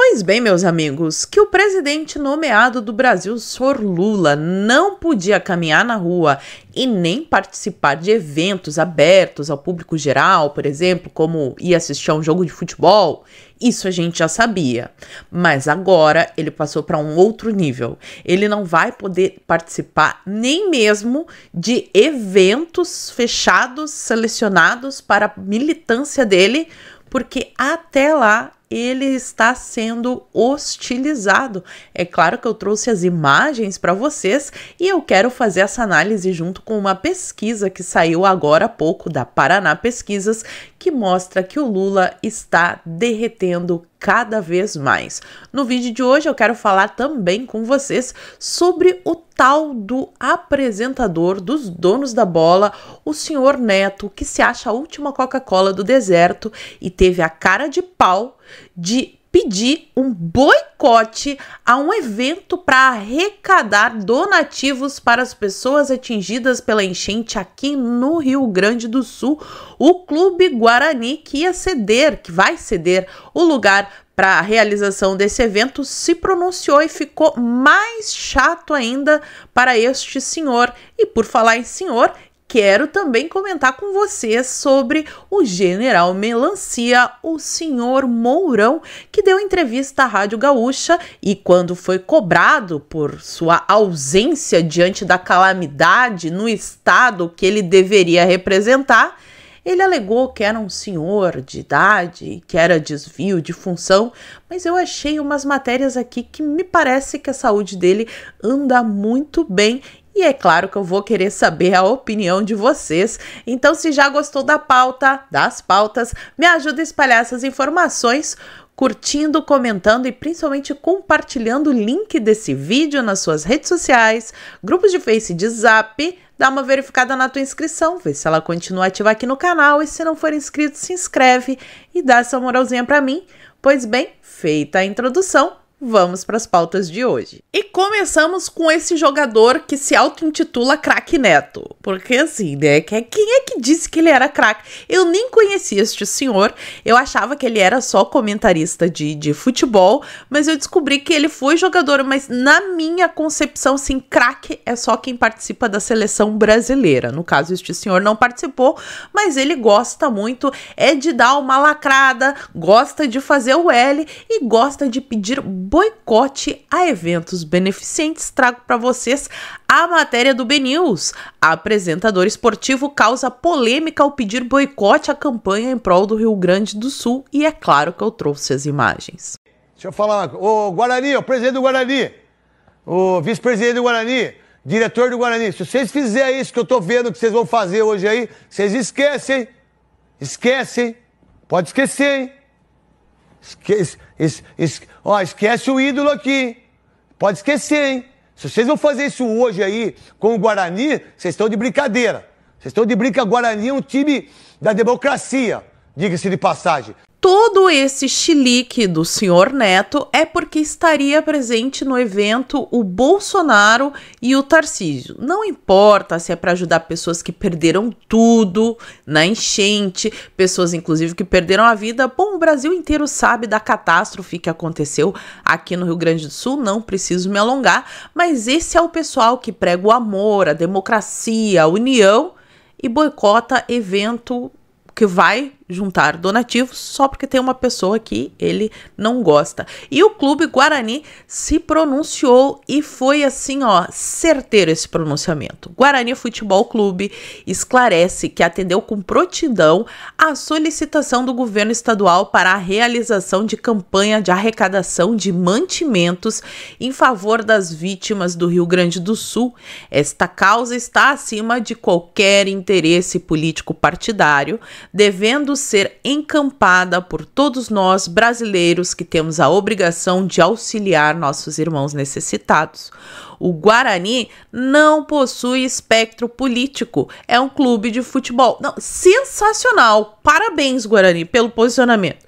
Pois bem, meus amigos, que o presidente nomeado do Brasil, Sor Lula, não podia caminhar na rua e nem participar de eventos abertos ao público geral, por exemplo, como ir assistir a um jogo de futebol, isso a gente já sabia. Mas agora ele passou para um outro nível. Ele não vai poder participar nem mesmo de eventos fechados, selecionados para a militância dele, porque até lá ele está sendo hostilizado. É claro que eu trouxe as imagens para vocês e eu quero fazer essa análise junto com uma pesquisa que saiu agora há pouco da Paraná Pesquisas, que mostra que o Lula está derretendo cada vez mais. No vídeo de hoje eu quero falar também com vocês sobre o tal do apresentador dos donos da bola, o senhor Neto, que se acha a última Coca-Cola do deserto e teve a cara de pau de pedir um boicote a um evento para arrecadar donativos para as pessoas atingidas pela enchente aqui no Rio Grande do Sul, o Clube Guarani que ia ceder, que vai ceder o lugar para a realização desse evento se pronunciou e ficou mais chato ainda para este senhor. E por falar em senhor, quero também comentar com você sobre o general Melancia, o senhor Mourão, que deu entrevista à Rádio Gaúcha e, quando foi cobrado por sua ausência diante da calamidade no estado que ele deveria representar, ele alegou que era um senhor de idade, que era desvio de função, mas eu achei umas matérias aqui que me parece que a saúde dele anda muito bem e é claro que eu vou querer saber a opinião de vocês. Então, se já gostou da pauta, das pautas, me ajuda a espalhar essas informações curtindo, comentando e principalmente compartilhando o link desse vídeo nas suas redes sociais, grupos de Face e de Zap. Dá uma verificada na tua inscrição, vê se ela continua ativa aqui no canal e se não for inscrito, se inscreve e dá essa moralzinha para mim. Pois bem, feita a introdução, vamos para as pautas de hoje. E começamos com esse jogador que se auto-intitula Craque Neto. Porque assim, né? É, quem é que disse que ele era craque? Eu nem conhecia este senhor, eu achava que ele era só comentarista de, de futebol, mas eu descobri que ele foi jogador, mas na minha concepção, sim, craque é só quem participa da seleção brasileira. No caso, este senhor não participou, mas ele gosta muito, é de dar uma lacrada, gosta de fazer o L e gosta de pedir boicote a eventos beneficentes, trago para vocês a matéria do BNews. Apresentador esportivo causa polêmica ao pedir boicote à campanha em prol do Rio Grande do Sul e é claro que eu trouxe as imagens. Deixa eu falar, o Guarani, o presidente do Guarani, o vice-presidente do Guarani, diretor do Guarani, se vocês fizerem isso que eu tô vendo que vocês vão fazer hoje aí, vocês esquecem. Esquecem. Pode esquecer, hein? Esquece, es, es, Ó, esquece o ídolo aqui. Pode esquecer, hein? Se vocês vão fazer isso hoje aí com o Guarani, vocês estão de brincadeira. Vocês estão de brinca. Guarani é um time da democracia diga-se de passagem. Todo esse chilique do senhor Neto é porque estaria presente no evento o Bolsonaro e o Tarcísio. Não importa se é para ajudar pessoas que perderam tudo na enchente, pessoas inclusive que perderam a vida. Bom, o Brasil inteiro sabe da catástrofe que aconteceu aqui no Rio Grande do Sul, não preciso me alongar, mas esse é o pessoal que prega o amor, a democracia, a união e boicota evento que vai juntar donativos só porque tem uma pessoa que ele não gosta. E o Clube Guarani se pronunciou e foi assim, ó, certeiro esse pronunciamento. Guarani Futebol Clube esclarece que atendeu com prontidão a solicitação do governo estadual para a realização de campanha de arrecadação de mantimentos em favor das vítimas do Rio Grande do Sul. Esta causa está acima de qualquer interesse político partidário, devendo ser encampada por todos nós brasileiros que temos a obrigação de auxiliar nossos irmãos necessitados. O Guarani não possui espectro político, é um clube de futebol. Não, sensacional! Parabéns, Guarani, pelo posicionamento.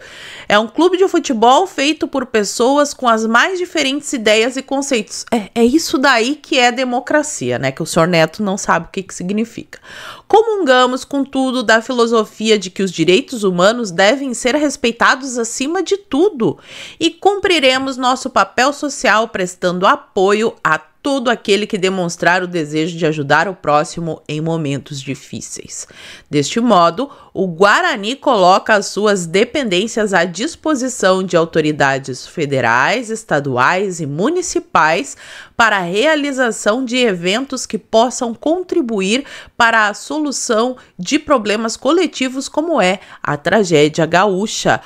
É um clube de futebol feito por pessoas com as mais diferentes ideias e conceitos. É, é isso daí que é democracia, né? Que o senhor Neto não sabe o que, que significa. Comungamos, contudo, da filosofia de que os direitos humanos devem ser respeitados acima de tudo e cumpriremos nosso papel social prestando apoio a todo aquele que demonstrar o desejo de ajudar o próximo em momentos difíceis. Deste modo, o Guarani coloca as suas dependências à disposição de autoridades federais, estaduais e municipais para a realização de eventos que possam contribuir para a solução de problemas coletivos como é a tragédia gaúcha.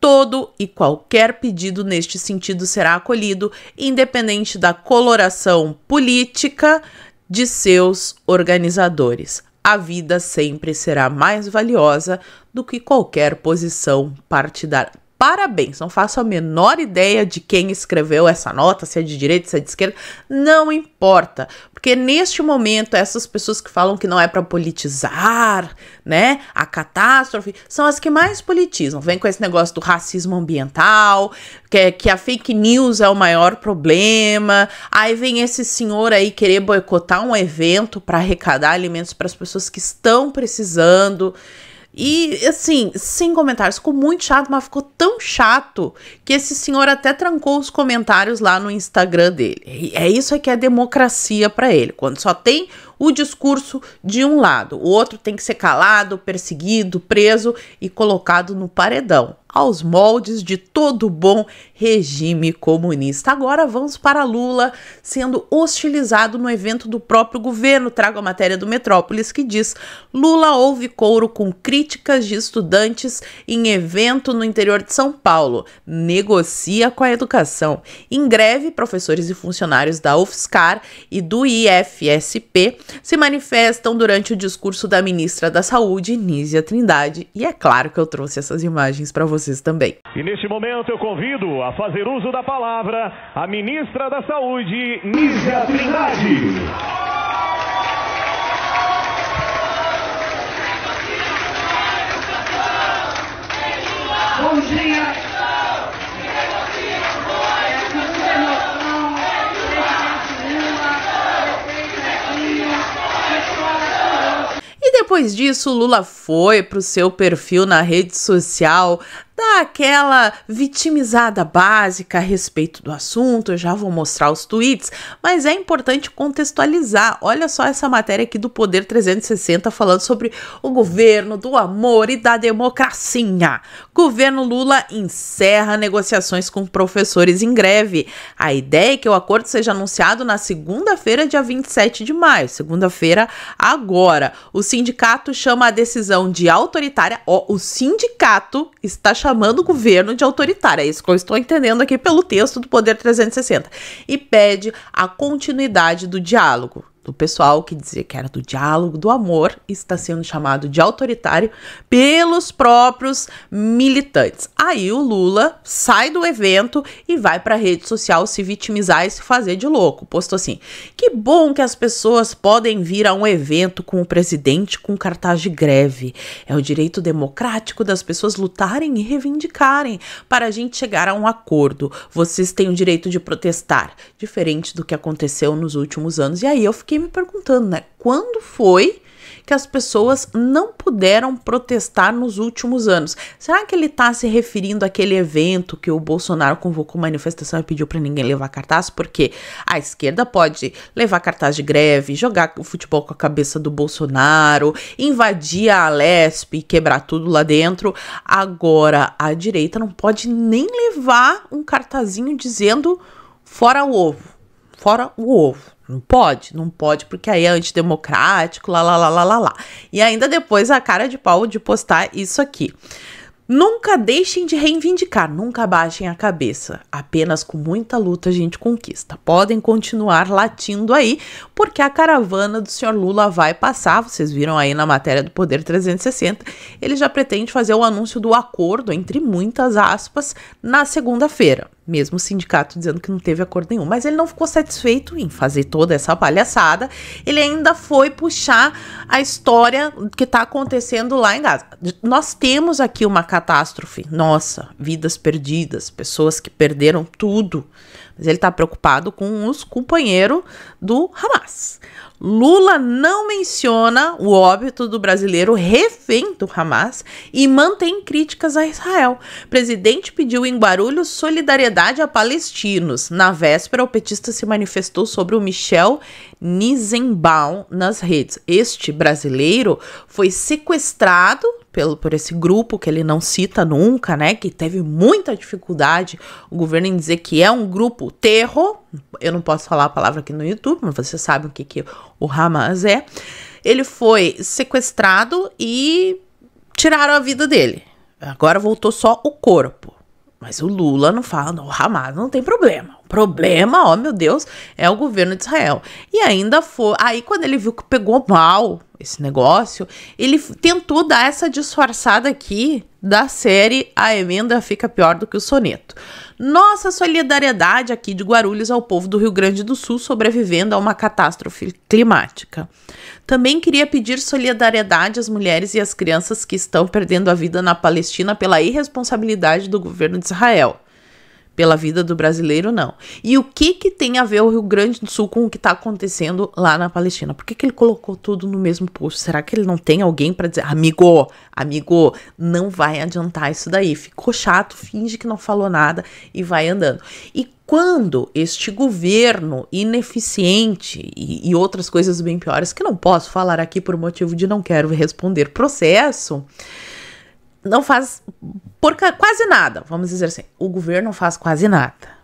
Todo e qualquer pedido neste sentido será acolhido, independente da coloração política de seus organizadores. A vida sempre será mais valiosa do que qualquer posição partidária Parabéns, não faço a menor ideia de quem escreveu essa nota, se é de direita, se é de esquerda, não importa, porque neste momento essas pessoas que falam que não é para politizar, né, a catástrofe, são as que mais politizam. Vem com esse negócio do racismo ambiental, que, que a fake news é o maior problema. Aí vem esse senhor aí querer boicotar um evento para arrecadar alimentos para as pessoas que estão precisando. E assim, sem comentários, ficou muito chato, mas ficou tão chato que esse senhor até trancou os comentários lá no Instagram dele. E é isso que é democracia para ele, quando só tem o discurso de um lado, o outro tem que ser calado, perseguido, preso e colocado no paredão, aos moldes de todo bom regime comunista. Agora vamos para Lula sendo hostilizado no evento do próprio governo. Trago a matéria do Metrópolis que diz: Lula ouve couro com críticas de estudantes em evento no interior de São Paulo, negocia com a educação. Em greve, professores e funcionários da UFSCar e do IFSP se manifestam durante o discurso da ministra da Saúde, Nízia Trindade, e é claro que eu trouxe essas imagens para vocês também. E neste momento eu convido a fazer uso da palavra a ministra da Saúde, Nízia Trindade. Bom dia E depois disso, Lula foi pro seu perfil na rede social, dá aquela vitimizada básica a respeito do assunto, eu já vou mostrar os tweets, mas é importante contextualizar. Olha só essa matéria aqui do Poder 360 falando sobre o governo do amor e da democracia. Governo Lula encerra negociações com professores em greve. A ideia é que o acordo seja anunciado na segunda-feira, dia 27 de maio, segunda-feira agora. O sindicato chama a decisão de autoritária, ó, o sindicato está chamando chamando o governo de autoritário. É isso que eu estou entendendo aqui pelo texto do Poder 360. E pede a continuidade do diálogo do pessoal que dizia que era do diálogo, do amor, está sendo chamado de autoritário pelos próprios militantes. Aí o Lula sai do evento e vai para a rede social se vitimizar e se fazer de louco. Postou assim: que bom que as pessoas podem vir a um evento com o presidente com cartaz de greve. É o direito democrático das pessoas lutarem e reivindicarem para a gente chegar a um acordo. Vocês têm o direito de protestar, diferente do que aconteceu nos últimos anos. E aí eu fiquei fiquei me perguntando, né? Quando foi que as pessoas não puderam protestar nos últimos anos. Será que ele está se referindo àquele evento que o Bolsonaro convocou manifestação e pediu para ninguém levar cartaz? Porque a esquerda pode levar cartaz de greve, jogar o futebol com a cabeça do Bolsonaro, invadir a Alesp e quebrar tudo lá dentro. Agora, a direita não pode nem levar um cartazinho dizendo fora o ovo fora o ovo. Não pode, não pode, porque aí é antidemocrático, lá, lá, lá, lá, lá, lá. E ainda depois a cara de pau de postar isso aqui. Nunca deixem de reivindicar, nunca baixem a cabeça. Apenas com muita luta a gente conquista. Podem continuar latindo aí, porque a caravana do senhor Lula vai passar. Vocês viram aí na matéria do Poder 360. Ele já pretende fazer o anúncio do acordo, entre muitas aspas, na segunda-feira mesmo o sindicato dizendo que não teve acordo nenhum. Mas ele não ficou satisfeito em fazer toda essa palhaçada, ele ainda foi puxar a história que está acontecendo lá em Gaza. Nós temos aqui uma catástrofe, nossa, vidas perdidas, pessoas que perderam tudo. Mas ele está preocupado com os companheiros do Hamas. Lula não menciona o óbito do brasileiro refém do Hamas e mantém críticas a Israel. O presidente pediu em Guarulhos solidariedade a palestinos. Na véspera, o petista se manifestou sobre o Michel Nizenbaum nas redes. Este brasileiro foi sequestrado pelo, por esse grupo que ele não cita nunca, né? Que teve muita dificuldade o governo em dizer que é um grupo terror. Eu não posso falar a palavra aqui no YouTube, mas vocês sabem o que, que o Hamas é. Ele foi sequestrado e tiraram a vida dele. Agora voltou só o corpo. Mas o Lula não fala, não, o Hamas não tem problema. O problema, ó, meu Deus, é o governo de Israel. E ainda foi. Aí, quando ele viu que pegou mal esse negócio, ele tentou dar essa disfarçada aqui da série A Emenda Fica Pior do que o Soneto. Nossa solidariedade aqui de Guarulhos ao povo do Rio Grande do Sul sobrevivendo a uma catástrofe climática. Também queria pedir solidariedade às mulheres e às crianças que estão perdendo a vida na Palestina pela irresponsabilidade do governo de Israel pela vida do brasileiro, não. E o que que tem a ver o Rio Grande do Sul com o que está acontecendo lá na Palestina? Por que, que ele colocou tudo no mesmo posto? Será que ele não tem alguém para dizer, amigo, amigo, não vai adiantar isso daí? Ficou chato, finge que não falou nada e vai andando. E quando este governo ineficiente e, e, outras coisas bem piores que não posso falar aqui por motivo de não quero responder processo, não faz porca, quase nada, vamos dizer assim. O governo faz quase nada.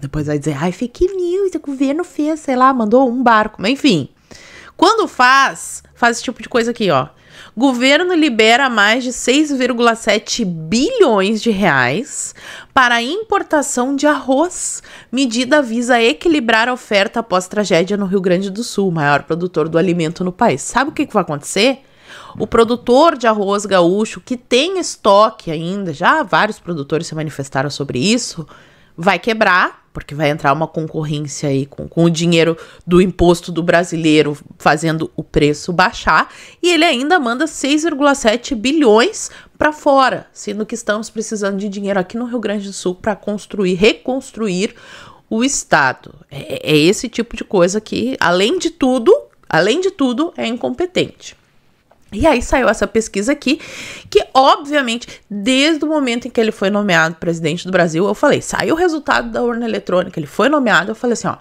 Depois vai dizer, ai, fake news, o governo fez, sei lá, mandou um barco. mas Enfim, quando faz, faz esse tipo de coisa aqui, ó. Governo libera mais de 6,7 bilhões de reais para importação de arroz. Medida visa equilibrar a oferta após tragédia no Rio Grande do Sul, maior produtor do alimento no país. Sabe o que, que vai acontecer? O produtor de arroz gaúcho, que tem estoque ainda, já vários produtores se manifestaram sobre isso, vai quebrar, porque vai entrar uma concorrência aí com, com o dinheiro do imposto do brasileiro fazendo o preço baixar, e ele ainda manda 6,7 bilhões para fora, sendo que estamos precisando de dinheiro aqui no Rio Grande do Sul para construir, reconstruir o Estado. É, é, é esse tipo de coisa que, além de tudo, além de tudo, é incompetente. E aí saiu essa pesquisa aqui, que obviamente, desde o momento em que ele foi nomeado presidente do Brasil, eu falei, saiu o resultado da urna eletrônica, ele foi nomeado, eu falei assim, ó,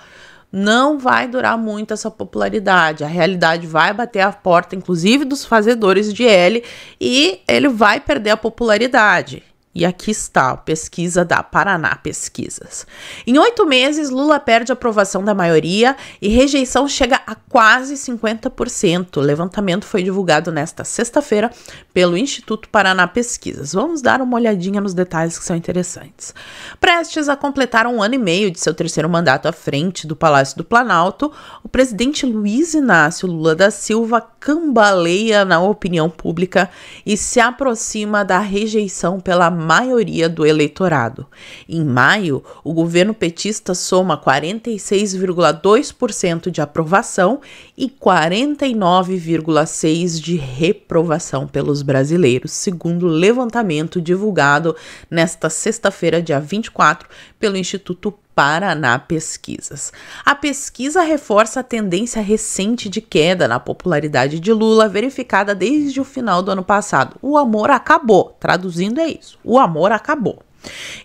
não vai durar muito essa popularidade. A realidade vai bater a porta, inclusive, dos fazedores de L, e ele vai perder a popularidade. E aqui está, pesquisa da Paraná Pesquisas. Em oito meses, Lula perde aprovação da maioria e rejeição chega a quase 50%. O levantamento foi divulgado nesta sexta-feira pelo Instituto Paraná Pesquisas. Vamos dar uma olhadinha nos detalhes que são interessantes. Prestes a completar um ano e meio de seu terceiro mandato à frente do Palácio do Planalto, o presidente Luiz Inácio Lula da Silva cambaleia na opinião pública e se aproxima da rejeição pela maioria do eleitorado. Em maio, o governo petista soma 46,2% de aprovação e 49,6% de reprovação pelos brasileiros, segundo o levantamento divulgado nesta sexta-feira, dia 24, pelo Instituto Paraná Pesquisas. A pesquisa reforça a tendência recente de queda na popularidade de Lula, verificada desde o final do ano passado. O amor acabou. Traduzindo, é isso: o amor acabou.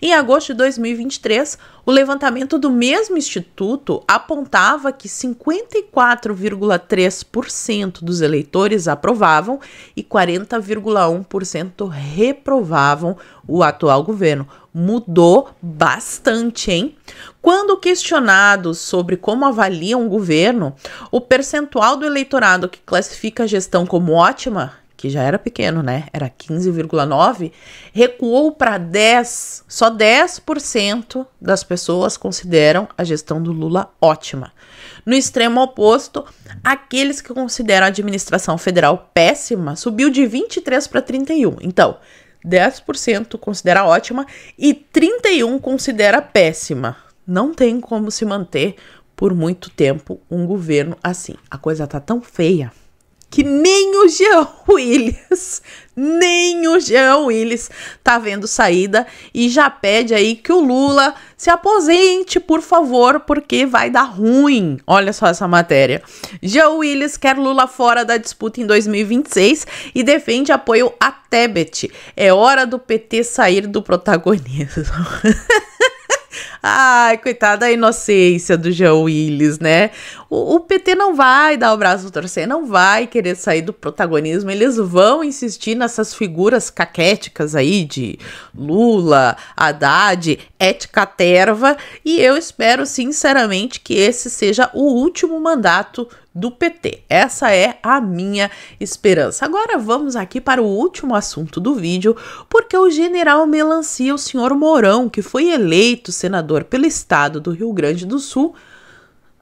Em agosto de 2023, o levantamento do mesmo instituto apontava que 54,3% dos eleitores aprovavam e 40,1% reprovavam o atual governo, mudou bastante, hein? Quando questionados sobre como avaliam um o governo, o percentual do eleitorado que classifica a gestão como ótima, que já era pequeno, né? Era 15,9, recuou para 10, só 10% das pessoas consideram a gestão do Lula ótima. No extremo oposto, aqueles que consideram a administração federal péssima subiu de 23 para 31. Então, 10% considera ótima e 31% considera péssima. Não tem como se manter por muito tempo um governo assim. A coisa tá tão feia que nem o Jean Willis, nem o Jean Willis tá vendo saída e já pede aí que o Lula se aposente, por favor, porque vai dar ruim. Olha só essa matéria. Jean Willis quer Lula fora da disputa em 2026 e defende apoio a Tebet. É hora do PT sair do protagonismo. Ai, coitada da inocência do Jean Willis, né? O, o, PT não vai dar o braço do torcer, não vai querer sair do protagonismo. Eles vão insistir nessas figuras caquéticas aí de Lula, Haddad, Ética Terva. E eu espero, sinceramente, que esse seja o último mandato do PT. Essa é a minha esperança. Agora vamos aqui para o último assunto do vídeo, porque o general Melancia, o senhor Mourão, que foi eleito senador pelo estado do Rio Grande do Sul,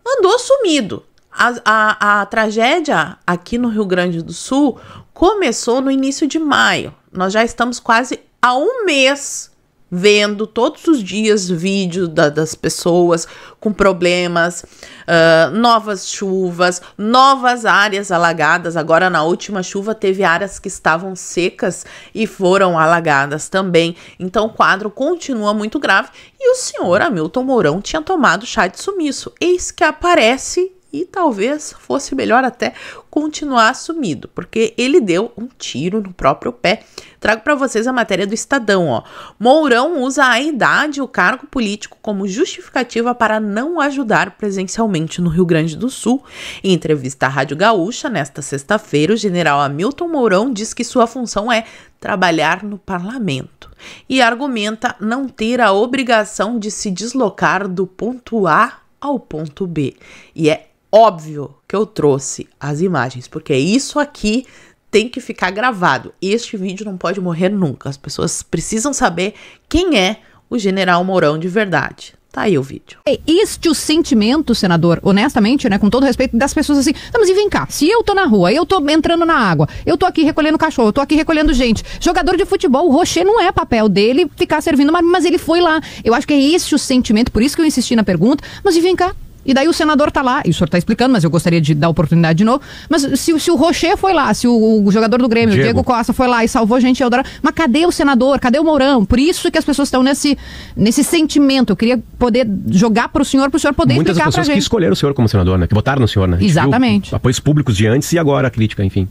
andou sumido. A, a, a, tragédia aqui no Rio Grande do Sul começou no início de maio. Nós já estamos quase a um mês vendo todos os dias vídeos da, das pessoas com problemas, uh, novas chuvas, novas áreas alagadas. Agora, na última chuva, teve áreas que estavam secas e foram alagadas também. Então, o quadro continua muito grave. E o senhor Hamilton Mourão tinha tomado chá de sumiço. Eis que aparece e talvez fosse melhor até continuar sumido, porque ele deu um tiro no próprio pé. Trago para vocês a matéria do Estadão, ó. Mourão usa a idade e o cargo político como justificativa para não ajudar presencialmente no Rio Grande do Sul. Em entrevista à Rádio Gaúcha nesta sexta-feira, o general Hamilton Mourão diz que sua função é trabalhar no parlamento e argumenta não ter a obrigação de se deslocar do ponto A ao ponto B. E é óbvio que eu trouxe as imagens, porque isso aqui tem que ficar gravado. Este vídeo não pode morrer nunca. As pessoas precisam saber quem é o General Mourão de verdade. Tá aí o vídeo. É este o sentimento, senador, honestamente, né, com todo respeito das pessoas assim, vamos tá, mas e vem cá, se eu tô na rua, eu tô entrando na água, eu tô aqui recolhendo cachorro, eu tô aqui recolhendo gente, jogador de futebol, o Rocher não é papel dele ficar servindo, mas, mas ele foi lá. Eu acho que é este o sentimento, por isso que eu insisti na pergunta, mas e vem cá, e daí o senador tá lá, e o senhor tá explicando, mas eu gostaria de dar oportunidade de novo. Mas se, se o Rocher foi lá, se o, o jogador do Grêmio, Diego. o Diego Costa, foi lá e salvou a gente, Eldora, mas cadê o senador? Cadê o Mourão? Por isso que as pessoas estão nesse, nesse sentimento. Eu queria poder jogar pro senhor, pro senhor poder Muitas explicar pra gente. pessoas que escolheram o senhor como senador, né? Que votaram no senhor, né? Exatamente. apoios públicos de antes e agora a crítica, enfim.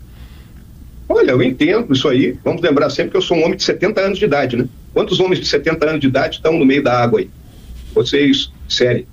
Olha, eu entendo isso aí. Vamos lembrar sempre que eu sou um homem de 70 anos de idade, né? Quantos homens de 70 anos de idade estão no meio da água aí? Vocês, sério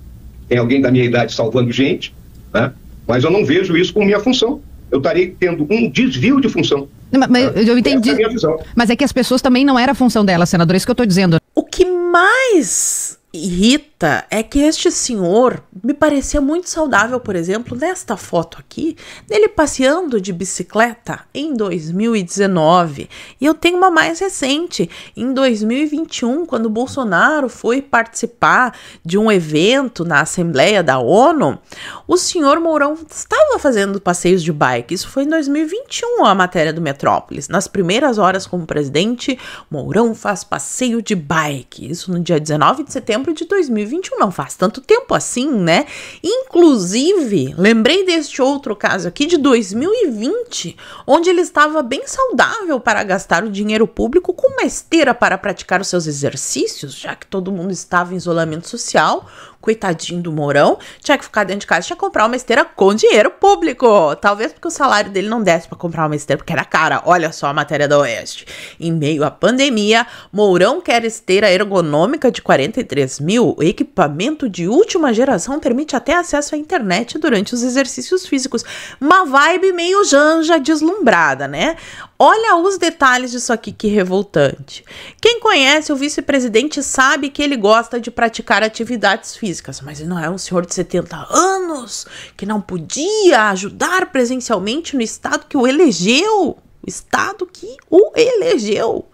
tem alguém da minha idade salvando gente, né? mas eu não vejo isso como minha função. Eu estarei tendo um desvio de função. Mas eu entendi. É mas é que as pessoas também não era a função dela, senadora, é isso que eu estou dizendo. O que mais irrita é que este senhor me parecia muito saudável, por exemplo, nesta foto aqui, dele passeando de bicicleta em 2019. E eu tenho uma mais recente, em 2021, quando Bolsonaro foi participar de um evento na Assembleia da ONU, o senhor Mourão estava fazendo passeios de bike. Isso foi em 2021, a matéria do Metrópolis. Nas primeiras horas como presidente, Mourão faz passeio de bike. Isso no dia 19 de setembro de 2021. 2021, não faz tanto tempo assim, né? Inclusive, lembrei deste outro caso aqui de 2020, onde ele estava bem saudável para gastar o dinheiro público com uma esteira para praticar os seus exercícios, já que todo mundo estava em isolamento social, coitadinho do Mourão, tinha que ficar dentro de casa, tinha que comprar uma esteira com dinheiro público. Talvez porque o salário dele não desse para comprar uma esteira, porque era cara. Olha só a matéria da Oeste. Em meio à pandemia, Mourão quer esteira ergonômica de 43 mil. O equipamento de última geração permite até acesso à internet durante os exercícios físicos. Uma vibe meio janja deslumbrada, né? Olha os detalhes disso aqui, que revoltante. Quem conhece o vice-presidente sabe que ele gosta de praticar atividades físicas físicas, mas ele não é um senhor de 70 anos que não podia ajudar presencialmente no estado que o elegeu, o estado que o elegeu.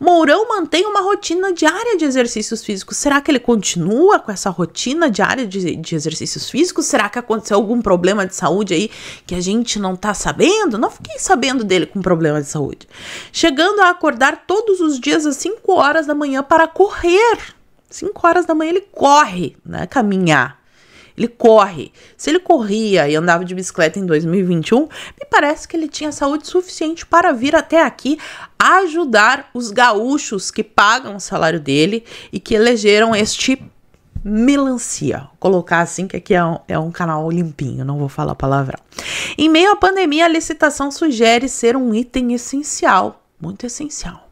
Mourão mantém uma rotina diária de exercícios físicos. Será que ele continua com essa rotina diária de, de exercícios físicos? Será que aconteceu algum problema de saúde aí que a gente não tá sabendo? Não fiquei sabendo dele com problema de saúde. Chegando a acordar todos os dias às 5 horas da manhã para correr. 5 horas da manhã ele corre, né? Caminhar. Ele corre. Se ele corria e andava de bicicleta em 2021, me parece que ele tinha saúde suficiente para vir até aqui ajudar os gaúchos que pagam o salário dele e que elegeram este melancia. Vou colocar assim, que aqui é um, é um canal limpinho, não vou falar palavrão. Em meio à pandemia, a licitação sugere ser um item essencial, muito essencial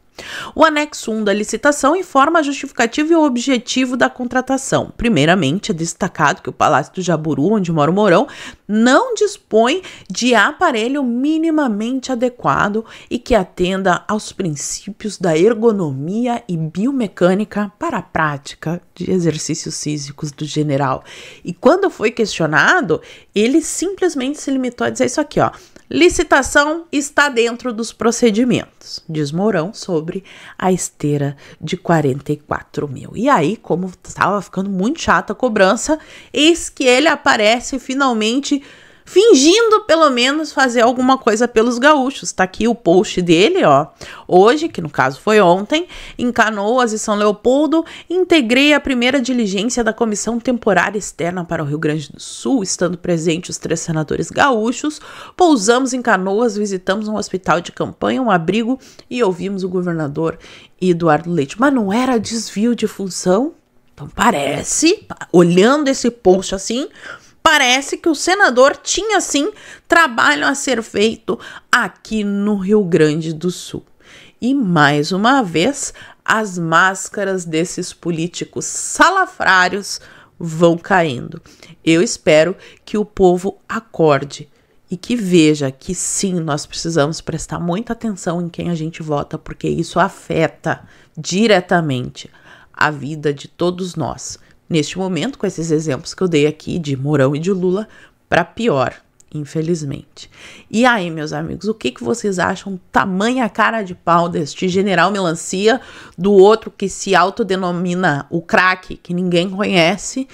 o anexo 1 da licitação informa a justificativa e o objetivo da contratação. Primeiramente, é destacado que o Palácio do Jaburu, onde mora o Mourão, não dispõe de aparelho minimamente adequado e que atenda aos princípios da ergonomia e biomecânica para a prática de exercícios físicos do general. E quando foi questionado, ele simplesmente se limitou a dizer isso aqui, ó. Licitação está dentro dos procedimentos, diz Mourão sobre a esteira de 44 mil. E aí, como estava ficando muito chata a cobrança, eis que ele aparece finalmente fingindo pelo menos fazer alguma coisa pelos gaúchos. Tá aqui o post dele, ó. Hoje, que no caso foi ontem, em Canoas e São Leopoldo, integrei a primeira diligência da comissão temporária externa para o Rio Grande do Sul, estando presente os três senadores gaúchos. Pousamos em Canoas, visitamos um hospital de campanha, um abrigo e ouvimos o governador Eduardo Leite. Mas não era desvio de função? Então parece, olhando esse post assim, Parece que o senador tinha sim trabalho a ser feito aqui no Rio Grande do Sul. E mais uma vez, as máscaras desses políticos salafrários vão caindo. Eu espero que o povo acorde e que veja que sim, nós precisamos prestar muita atenção em quem a gente vota, porque isso afeta diretamente a vida de todos nós neste momento, com esses exemplos que eu dei aqui de Mourão e de Lula, para pior, infelizmente. E aí, meus amigos, o que, que vocês acham tamanha cara de pau deste general melancia, do outro que se autodenomina o craque, que ninguém conhece,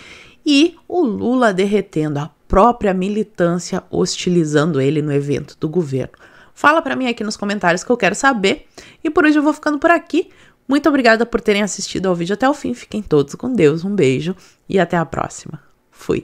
e o Lula derretendo a própria militância hostilizando ele no evento do governo? Fala para mim aqui nos comentários que eu quero saber. E por hoje eu vou ficando por aqui. Muito obrigada por terem assistido ao vídeo até o fim. Fiquem todos com Deus. Um beijo e até a próxima. Fui.